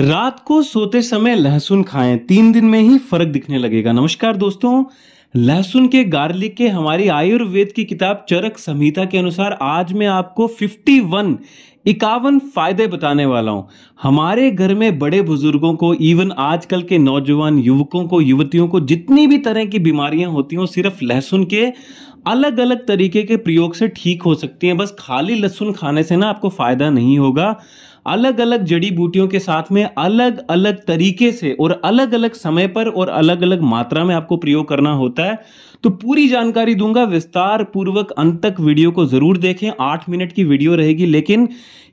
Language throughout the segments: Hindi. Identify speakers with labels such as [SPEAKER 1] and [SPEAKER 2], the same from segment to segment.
[SPEAKER 1] रात को सोते समय लहसुन खाएं तीन दिन में ही फर्क दिखने लगेगा नमस्कार दोस्तों लहसुन के गार्लिक के हमारी आयुर्वेद की किताब चरक संहिता के अनुसार आज मैं आपको 51 इक्यावन फायदे बताने वाला हूं हमारे घर में बड़े बुजुर्गों को इवन आजकल के नौजवान युवकों को युवतियों को जितनी भी तरह की बीमारियां होती हैं सिर्फ लहसुन के अलग अलग तरीके के प्रयोग से ठीक हो सकती हैं बस खाली लहसुन खाने से ना आपको फायदा नहीं होगा अलग अलग जड़ी बूटियों के साथ में अलग अलग तरीके से और अलग अलग समय पर और अलग अलग मात्रा में आपको प्रयोग करना होता है तो पूरी जानकारी दूंगा विस्तार पूर्वक अंत तक वीडियो को जरूर देखें आठ मिनट की वीडियो रहेगी लेकिन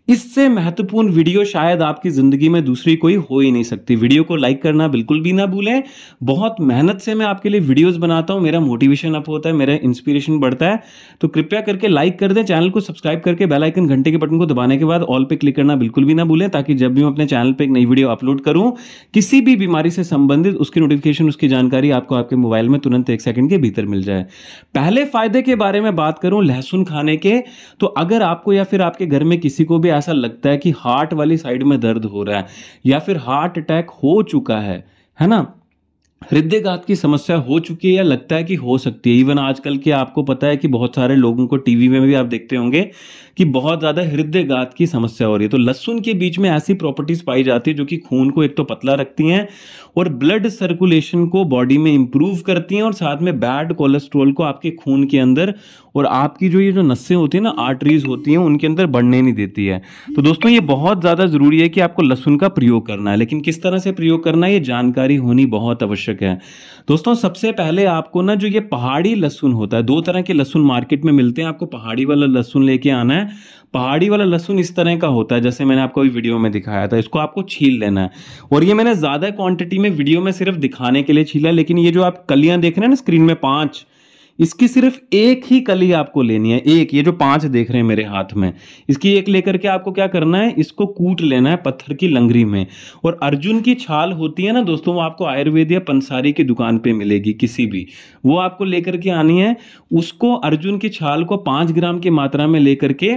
[SPEAKER 1] इससे महत्वपूर्ण वीडियो शायद आपकी ज़िंदगी में दूसरी कोई हो ही नहीं सकती वीडियो को लाइक करना बिल्कुल भी ना भूलें बहुत मेहनत से मैं आपके लिए वीडियोस बनाता हूं मेरा मोटिवेशन अप होता है मेरा इंस्पिरेशन बढ़ता है तो कृपया करके लाइक कर दें चैनल को सब्सक्राइब करके बेल आइकन घंटे के बटन को दबाने के बाद ऑल पे क्लिक करना बिल्कुल भी ना भूलें ताकि जब भी मैं अपने चैनल पर एक नई वीडियो अपलोड करूँ किसी भी बीमारी से संबंधित उसकी नोटिफिकेशन उसकी जानकारी आपको आपके मोबाइल में तुरंत एक सेकंड के भीतर मिल जाए पहले फायदे के बारे में बात करूँ लहसुन खाने के तो अगर आपको या फिर आपके घर में किसी को भी ऐसा लगता है कि हार्ट वाली साइड में दर्द हो रहा है या फिर हार्ट अटैक हो चुका है है ना हृदयघात की समस्या हो चुकी है या लगता है कि हो सकती है इवन आजकल के आपको पता है कि बहुत सारे लोगों को टीवी में भी आप देखते होंगे कि बहुत ज़्यादा हृदयघात की समस्या हो रही है तो लहसुन के बीच में ऐसी प्रॉपर्टीज़ पाई जाती है जो कि खून को एक तो पतला रखती हैं और ब्लड सर्कुलेशन को बॉडी में इंप्रूव करती हैं और साथ में बैड कोलेस्ट्रोल को आपके खून के अंदर और आपकी जो ये जो नस्ें होती हैं ना आर्टरीज होती हैं उनके अंदर बढ़ने नहीं देती है तो दोस्तों ये बहुत ज़्यादा ज़रूरी है कि आपको लहसुन का प्रयोग करना है लेकिन किस तरह से प्रयोग करना है ये जानकारी होनी बहुत आवश्यक फर्क है दोस्तों सबसे पहले आपको ना जो ये पहाड़ी लहसुन होता है दो तरह के लहसुन मार्केट में मिलते हैं आपको पहाड़ी वाला लहसुन लेके आना है पहाड़ी वाला लहसुन इस तरह का होता है जैसे मैंने आपको अभी वीडियो में दिखाया था इसको आपको छील लेना है और ये मैंने ज़्यादा क्वांटिटी में वीडियो में सिर्फ दिखाने के लिए छीला लेकिन ये जो आप कलियाँ देख रहे हैं ना स्क्रीन में पाँच इसकी सिर्फ एक ही कली आपको लेनी है एक ये जो पांच देख रहे हैं मेरे हाथ में इसकी एक लेकर के आपको क्या करना है इसको कूट लेना है पत्थर की लंगरी में और अर्जुन की छाल होती है ना दोस्तों वो आपको आयुर्वेद या पंसारी की दुकान पे मिलेगी किसी भी वो आपको लेकर के आनी है उसको अर्जुन की छाल को पांच ग्राम की मात्रा में लेकर के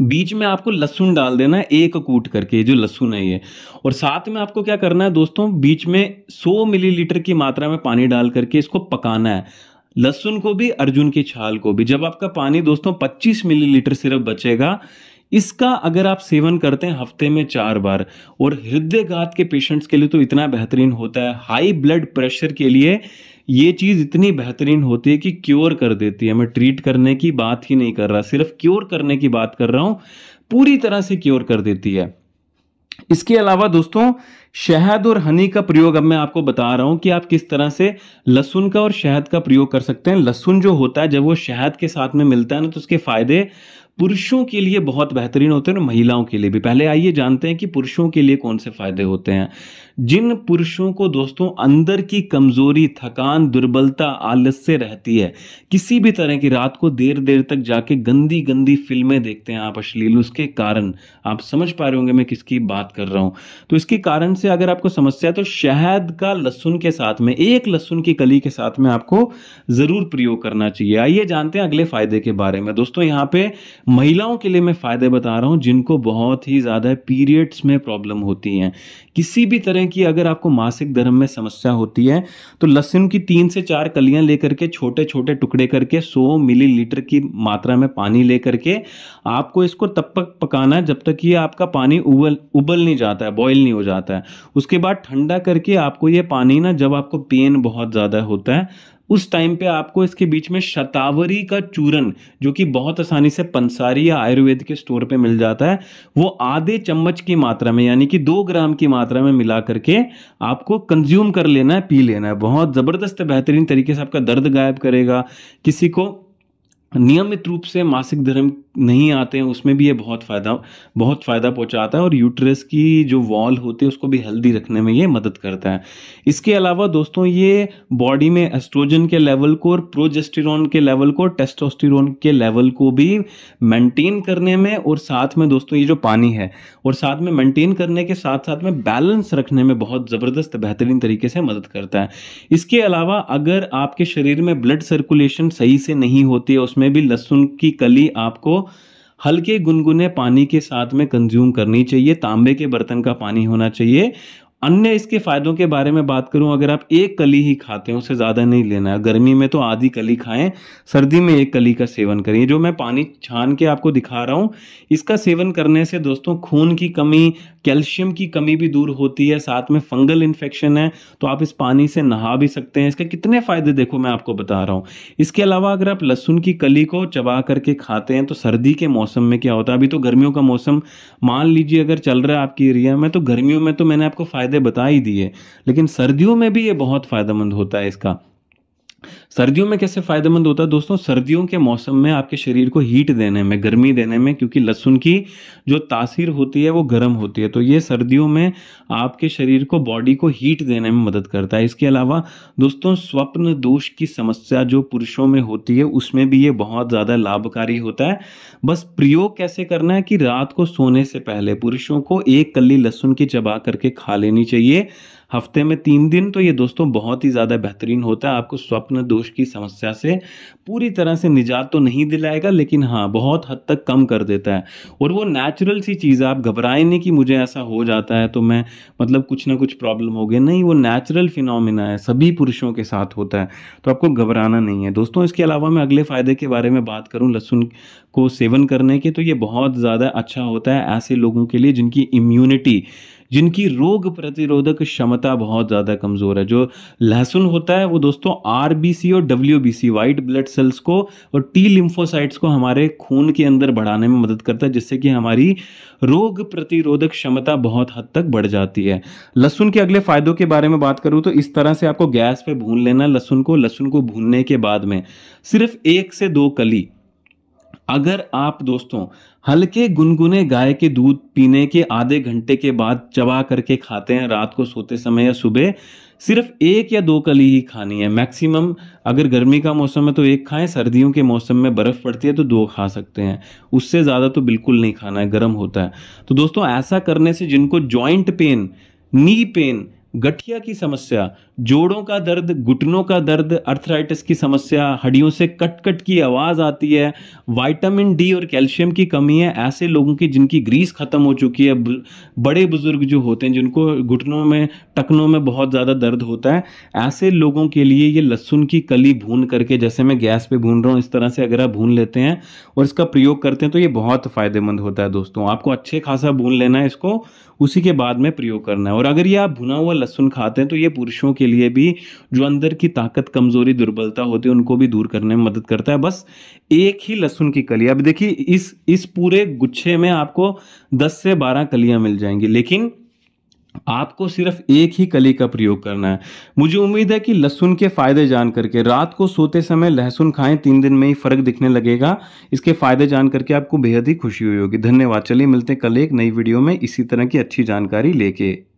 [SPEAKER 1] बीच में आपको लहसुन डाल देना है एक कूट करके जो लहसुन है ये और साथ में आपको क्या करना है दोस्तों बीच में 100 मिलीलीटर की मात्रा में पानी डाल करके इसको पकाना है लहसुन को भी अर्जुन की छाल को भी जब आपका पानी दोस्तों 25 मिलीलीटर सिर्फ बचेगा इसका अगर आप सेवन करते हैं हफ्ते में चार बार और हृदयघात के पेशेंट्स के लिए तो इतना बेहतरीन होता है हाई ब्लड प्रेशर के लिए ये चीज़ इतनी बेहतरीन होती है कि क्योर कर देती है मैं ट्रीट करने की बात ही नहीं कर रहा सिर्फ क्योर करने की बात कर रहा हूँ पूरी तरह से क्योर कर देती है इसके अलावा दोस्तों शहद और हनी का प्रयोग अब मैं आपको बता रहा हूँ कि आप किस तरह से लहसुन का और शहद का प्रयोग कर सकते हैं लहसुन जो होता है जब वो शहद के साथ में मिलता है ना तो उसके फायदे पुरुषों के लिए बहुत बेहतरीन होते हैं और महिलाओं के लिए भी पहले आइए जानते हैं कि पुरुषों के लिए कौन से फायदे होते हैं जिन पुरुषों को दोस्तों अंदर की कमजोरी थकान दुर्बलता आलस्य रहती है किसी भी तरह की रात को देर देर तक जाके गंदी गंदी फिल्में देखते हैं आप अश्लील उसके कारण आप समझ पा रहे होंगे मैं किसकी बात कर रहा हूं तो इसके कारण से से अगर आपको समस्या है तो शहद का लहसुन के साथ में एक लहसुन की कली के साथ में आपको ज़रूर प्रयोग करना चाहिए आइए जानते हैं अगले फ़ायदे के बारे में दोस्तों यहाँ पे महिलाओं के लिए मैं फ़ायदे बता रहा हूँ जिनको बहुत ही ज़्यादा पीरियड्स में प्रॉब्लम होती है किसी भी तरह की अगर आपको मासिक धर्म में समस्या होती है तो लहसुन की तीन से चार कलियां लेकर के छोटे छोटे टुकड़े करके 100 मिलीलीटर की मात्रा में पानी लेकर के आपको इसको तब तक पकाना है जब तक ये आपका पानी उबल उबल नहीं जाता है बॉयल नहीं हो जाता है उसके बाद ठंडा करके आपको ये पानी ना जब आपको पेन बहुत ज़्यादा होता है उस टाइम पे आपको इसके बीच में शतावरी का चूरन जो कि बहुत आसानी से पंसारी या आयुर्वेद के स्टोर पे मिल जाता है वो आधे चम्मच की मात्रा में यानी कि दो ग्राम की मात्रा में मिला करके आपको कंज्यूम कर लेना है पी लेना है बहुत ज़बरदस्त बेहतरीन तरीके से आपका दर्द गायब करेगा किसी को नियमित रूप से मासिक धर्म नहीं आते हैं उसमें भी ये बहुत फ़ायदा बहुत फ़ायदा पहुंचाता है और यूट्रस की जो वॉल होती है उसको भी हेल्दी रखने में ये मदद करता है इसके अलावा दोस्तों ये बॉडी में एस्ट्रोजन के लेवल को और प्रोजेस्टिरॉन के लेवल को टेस्टोस्टिरॉन के लेवल को भी मेंटेन करने में और साथ में दोस्तों ये जो पानी है और साथ में मेंटेन करने के साथ साथ में बैलेंस रखने में बहुत ज़बरदस्त बेहतरीन तरीके से मदद करता है इसके अलावा अगर आपके शरीर में ब्लड सर्कुलेशन सही से नहीं होती है उसमें भी लहसुन की कली आपको हल्के गुनगुने पानी के साथ में कंज्यूम करनी चाहिए तांबे के बर्तन का पानी होना चाहिए अन्य इसके फायदों के बारे में बात करूं अगर आप एक कली ही खाते हैं उसे ज़्यादा नहीं लेना है गर्मी में तो आधी कली खाएं सर्दी में एक कली का सेवन करिए जो मैं पानी छान के आपको दिखा रहा हूं इसका सेवन करने से दोस्तों खून की कमी कैल्शियम की कमी भी दूर होती है साथ में फंगल इन्फेक्शन है तो आप इस पानी से नहा भी सकते हैं इसके कितने फ़ायदे देखो मैं आपको बता रहा हूँ इसके अलावा अगर आप लहसुन की कली को चबा करके खाते हैं तो सर्दी के मौसम में क्या होता है अभी तो गर्मियों का मौसम मान लीजिए अगर चल रहा है आपकी एरिया में तो गर्मियों में तो मैंने आपको फ़ायदा फ़ायदे बता ही दिए लेकिन सर्दियों में भी ये बहुत फ़ायदेमंद होता है इसका सर्दियों में कैसे फ़ायदेमंद होता है दोस्तों सर्दियों के मौसम में आपके शरीर को हीट देने में गर्मी देने में क्योंकि लहसुन की जो तासीर होती है वो गर्म होती है तो ये सर्दियों में आपके शरीर को बॉडी को हीट देने में मदद करता है इसके अलावा दोस्तों स्वप्न दोष की समस्या जो पुरुषों में होती है उसमें भी ये बहुत ज़्यादा लाभकारी होता है बस प्रयोग कैसे करना है कि रात को सोने से पहले पुरुषों को एक कली लहसुन की चबा करके खा लेनी चाहिए हफ्ते में तीन दिन तो ये दोस्तों बहुत ही ज़्यादा बेहतरीन होता है आपको स्वप्न दोष की समस्या से पूरी तरह से निजात तो नहीं दिलाएगा लेकिन हाँ बहुत हद तक कम कर देता है और वो नेचुरल सी चीज़ आप घबराए नहीं कि मुझे ऐसा हो जाता है तो मैं मतलब कुछ ना कुछ प्रॉब्लम हो गया नहीं वो नेचुरल फिनोमिना है सभी पुरुषों के साथ होता है तो आपको घबराना नहीं है दोस्तों इसके अलावा मैं अगले फ़ायदे के बारे में बात करूँ लहसुन को सेवन करने के तो ये बहुत ज़्यादा अच्छा होता है ऐसे लोगों के लिए जिनकी इम्यूनिटी जिनकी रोग प्रतिरोधक क्षमता बहुत ज़्यादा कमज़ोर है जो लहसुन होता है वो दोस्तों आर और डब्ल्यू वाइट ब्लड सेल्स को और टी लिम्फोसाइट्स को हमारे खून के अंदर बढ़ाने में मदद करता है जिससे कि हमारी रोग प्रतिरोधक क्षमता बहुत हद तक बढ़ जाती है लहसुन के अगले फायदों के बारे में बात करूँ तो इस तरह से आपको गैस पे भून लेना लहसुन को लहसुन को भूनने के बाद में सिर्फ एक से दो कली अगर आप दोस्तों हल्के गुनगुने गाय के दूध पीने के आधे घंटे के बाद चबा करके खाते हैं रात को सोते समय या सुबह सिर्फ एक या दो कली ही खानी है मैक्सिमम अगर गर्मी का मौसम है तो एक खाएं सर्दियों के मौसम में बर्फ़ पड़ती है तो दो खा सकते हैं उससे ज़्यादा तो बिल्कुल नहीं खाना है गर्म होता है तो दोस्तों ऐसा करने से जिनको जॉइंट पेन नी पेन गठिया की समस्या जोड़ों का दर्द घुटनों का दर्द अर्थराइटिस की समस्या हड्डियों से कट कट की आवाज़ आती है वाइटामिन डी और कैल्शियम की कमी है ऐसे लोगों की जिनकी ग्रीस ख़त्म हो चुकी है बड़े बुज़ुर्ग जो होते हैं जिनको घुटनों में टकनों में बहुत ज़्यादा दर्द होता है ऐसे लोगों के लिए ये लहसुन की कली भून करके जैसे मैं गैस पर भून रहा हूँ इस तरह से अगर आप भून लेते हैं और इसका प्रयोग करते हैं तो ये बहुत फ़ायदेमंद होता है दोस्तों आपको अच्छे खासा भून लेना है इसको उसी के बाद में प्रयोग करना है और अगर ये आप भुना हुआ लहसुन खाते हैं तो ये पुरुषों के के लिए भी जो अंदर की ताकत कमजोरी दुर्बलता होती है उनको भी दूर करने में मदद करता है बस एक ही लहसुन की कली अब देखिए इस इस पूरे गुच्छे में आपको दस से बारह कलियां मिल जाएंगी लेकिन आपको सिर्फ एक ही कली का प्रयोग करना है मुझे उम्मीद है कि लहसुन के फायदे जान करके रात को सोते समय लहसुन खाएं तीन दिन में ही फर्क दिखने लगेगा इसके फायदे जान करके आपको बेहद ही खुशी हुई होगी धन्यवाद चलिए मिलते हैं कल एक नई वीडियो में इसी तरह की अच्छी जानकारी लेके